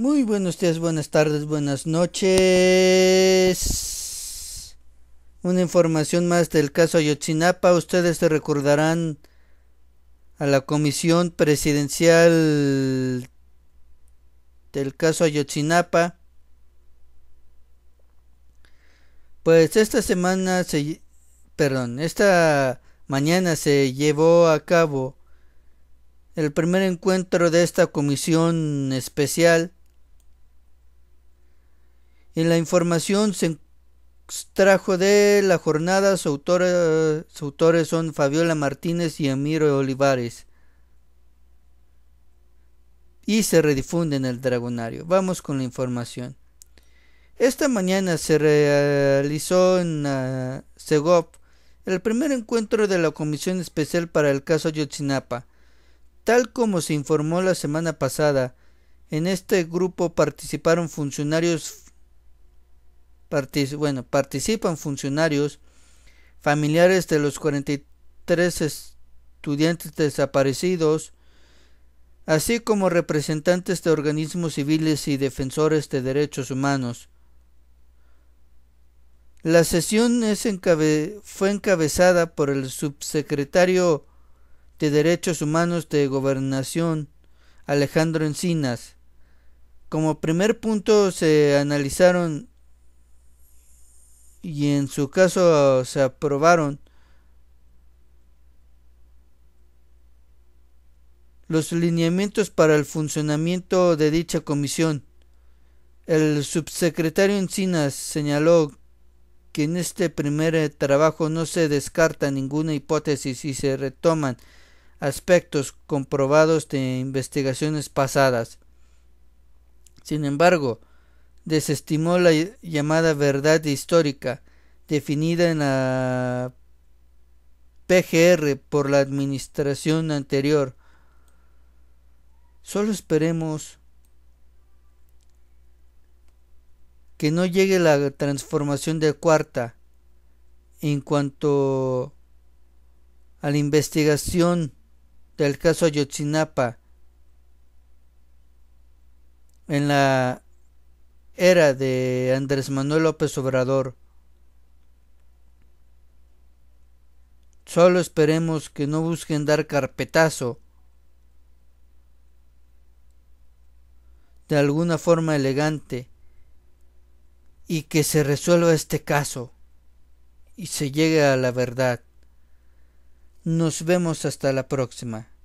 Muy buenos días, buenas tardes, buenas noches. Una información más del caso Ayotzinapa. Ustedes se recordarán a la comisión presidencial del caso Ayotzinapa. Pues esta semana se... Perdón, esta mañana se llevó a cabo el primer encuentro de esta comisión especial en la información se extrajo de la jornada, sus eh, autores, son Fabiola Martínez y Amiro Olivares. Y se redifunde en el Dragonario. Vamos con la información. Esta mañana se realizó en ah, el primer encuentro de la Comisión Especial para el caso Yotzinapa. Tal como se informó la semana pasada, en este grupo participaron funcionarios bueno, participan funcionarios, familiares de los 43 estudiantes desaparecidos, así como representantes de organismos civiles y defensores de derechos humanos. La sesión fue encabezada por el subsecretario de Derechos Humanos de Gobernación, Alejandro Encinas. Como primer punto se analizaron y en su caso uh, se aprobaron los lineamientos para el funcionamiento de dicha comisión. El subsecretario Encinas señaló que en este primer eh, trabajo no se descarta ninguna hipótesis y se retoman aspectos comprobados de investigaciones pasadas. Sin embargo, desestimó la llamada verdad histórica, definida en la PGR por la administración anterior. Solo esperemos que no llegue la transformación de cuarta en cuanto a la investigación del caso Ayotzinapa en la era de Andrés Manuel López Obrador. Solo esperemos que no busquen dar carpetazo de alguna forma elegante y que se resuelva este caso y se llegue a la verdad. Nos vemos hasta la próxima.